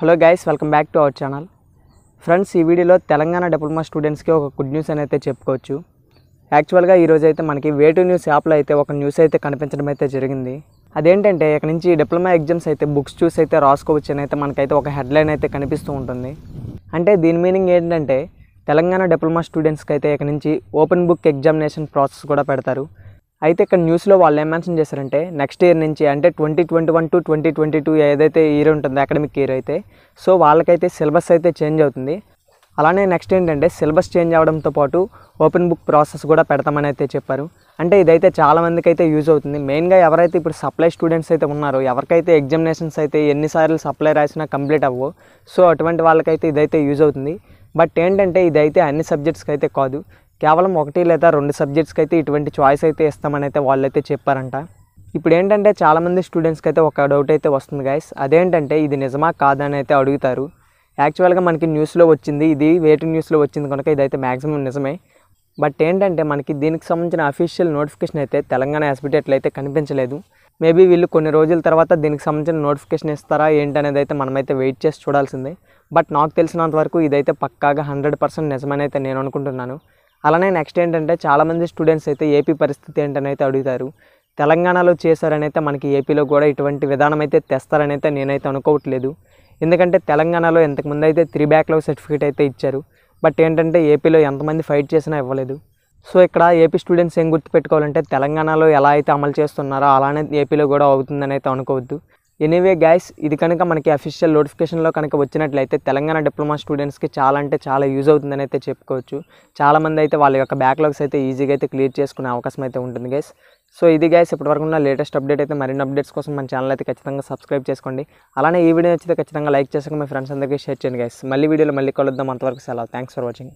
hello guys welcome back to our channel friends ఈ వీడియోలో Telangana diploma స్టూడెంట్స్కి ఒక గుడ్ న్యూస్ అని అయితే చెప్పుకోవచ్చు యాక్చువల్గా ఈరోజు అయితే మనకి వేటు న్యూస్ యాప్లో అయితే ఒక న్యూస్ అయితే కనిపించడం అయితే జరిగింది అదేంటంటే ఇక్కడ నుంచి డిప్లొమా ఎగ్జామ్స్ అయితే బుక్స్ చూసి అయితే రాసుకోవచ్చు అని అయితే మనకైతే ఒక హెడ్లైన్ అయితే కనిపిస్తూ ఉంటుంది అంటే దీని మీనింగ్ ఏంటంటే తెలంగాణ డిప్లొమా స్టూడెంట్స్కి అయితే ఇక్కడ నుంచి ఓపెన్ బుక్ ఎగ్జామినేషన్ ప్రాసెస్ కూడా పెడతారు అయితే ఇక్కడ న్యూస్లో వాళ్ళు ఏం మెన్షన్ చేశారంటే నెక్స్ట్ ఇయర్ నుంచి అంటే twenty twenty one to twenty twenty two ఏదైతే ఇయర్ ఉంటుందో అకాడమిక్ ఇయర్ అయితే సో వాళ్ళకైతే సిలబస్ అయితే చేంజ్ అవుతుంది అలానే నెక్స్ట్ ఏంటంటే సిలబస్ చేంజ్ అవడంతో పాటు ఓపెన్ బుక్ ప్రాసెస్ కూడా పెడతామని అయితే చెప్పారు అంటే ఇదైతే చాలామందికి అయితే యూజ్ అవుతుంది మెయిన్గా ఎవరైతే ఇప్పుడు సప్లై స్టూడెంట్స్ అయితే ఉన్నారో ఎవరికైతే ఎగ్జామినేషన్స్ అయితే ఎన్నిసార్లు సప్లై రాసినా కంప్లీట్ అవ్వో సో అటువంటి వాళ్ళకైతే ఇదైతే యూజ్ అవుతుంది బట్ ఏంటంటే ఇదైతే అన్ని సబ్జెక్ట్స్కి అయితే కాదు కేవలం ఒకటి లేదా రెండు సబ్జెక్ట్స్కి అయితే ఇటువంటి చాయిస్ అయితే ఇస్తామని అయితే వాళ్ళైతే చెప్పారంట ఇప్పుడు ఏంటంటే చాలామంది స్టూడెంట్స్కి అయితే ఒక డౌట్ అయితే వస్తుంది గాయస్ అదేంటంటే ఇది నిజమా కాదని అయితే అడుగుతారు యాక్చువల్గా మనకి న్యూస్లో వచ్చింది ఇది వేటి న్యూస్లో వచ్చింది కనుక ఇదైతే మ్యాక్సిమం నిజమే బట్ ఏంటంటే మనకి దీనికి సంబంధించిన అఫీషియల్ నోటిఫికేషన్ అయితే తెలంగాణ హాస్పిటల్ అయితే కనిపించలేదు మేబీ వీళ్ళు కొన్ని రోజుల తర్వాత దీనికి సంబంధించిన నోటిఫికేషన్ ఇస్తారా ఏంటనేది అయితే మనమైతే వెయిట్ చేసి చూడాల్సిందే బట్ నాకు తెలిసినంత వరకు ఇదైతే పక్కాగా హండ్రెడ్ పర్సెంట్ నిజమని అయితే నేను అనుకుంటున్నాను అలానే నెక్స్ట్ ఏంటంటే చాలామంది స్టూడెంట్స్ అయితే ఏపీ పరిస్థితి ఏంటని అయితే అడుగుతారు తెలంగాణలో చేశారనైతే మనకి ఏపీలో కూడా ఇటువంటి విధానం అయితే తెస్తారనైతే నేనైతే అనుకోవట్లేదు ఎందుకంటే తెలంగాణలో ఇంతకుముందు అయితే త్రీ బ్యాక్లో సర్టిఫికేట్ అయితే ఇచ్చారు బట్ ఏంటంటే ఏపీలో ఎంతమంది ఫైట్ చేసినా ఇవ్వలేదు సో ఇక్కడ ఏపీ స్టూడెంట్స్ ఏం గుర్తుపెట్టుకోవాలంటే తెలంగాణలో ఎలా అయితే అమలు చేస్తున్నారో అలానే ఏపీలో కూడా అవుతుందని అయితే అనుకోవద్దు ఎనీవే గ్యాస్ ఇది కనుక మనకి అఫీషియల్ నోటిఫికేషన్లో కనుక వచ్చినట్లయితే తెలంగాణ డిప్లొమా స్టూడెంట్స్కి చాలా అంటే చాలా యూజ్ అవుతుందని అయితే చెప్పుకోవచ్చు చాలామంది అయితే వాళ్ళ యొక్క బ్యాక్లాగ్స్ అయితే ఈజీగా అయితే క్లియర్ చేసుకునే అవకాశం అయితే ఉంటుంది గైస్ సో ఇది గైస్ ఇప్పటివరకు ఉన్న లేటెస్ట్ అప్డేట్ అయితే మరిన్ని అప్డేట్స్ కోసం మన ఛానల్ అయితే ఖచ్చితంగా సబ్స్క్రైబ్ చేసుకోండి అలానే ఈ వీడియో నచ్చితే ఖచ్చితంగా లైక్ చేసుకుని మీ ఫ్రెండ్స్ అందరికీ షేర్ చేయండి గైస్ మళ్ళీ వీడియోలో మళ్ళీ కలుద్దాం అంతవరకు సెలవు థ్యాంక్స్ ఫర్ వాచింగ్